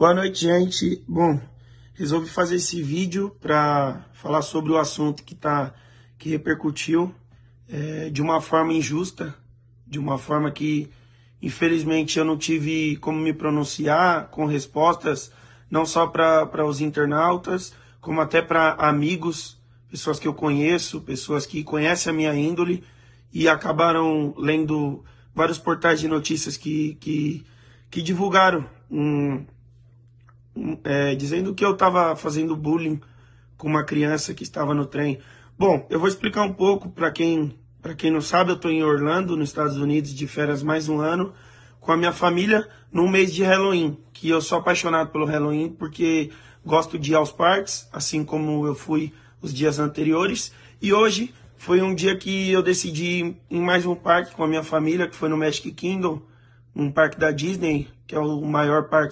Boa noite, gente. Bom, resolvi fazer esse vídeo para falar sobre o assunto que tá que repercutiu é, de uma forma injusta, de uma forma que infelizmente eu não tive como me pronunciar com respostas não só para os internautas, como até para amigos, pessoas que eu conheço, pessoas que conhecem a minha índole e acabaram lendo vários portais de notícias que, que, que divulgaram um, é, dizendo que eu estava fazendo bullying com uma criança que estava no trem. Bom, eu vou explicar um pouco para quem para quem não sabe, eu estou em Orlando, nos Estados Unidos, de férias mais um ano, com a minha família, num mês de Halloween, que eu sou apaixonado pelo Halloween porque gosto de ir aos parques, assim como eu fui os dias anteriores. E hoje foi um dia que eu decidi ir em mais um parque com a minha família, que foi no Magic Kingdom, um parque da Disney, que é o maior parque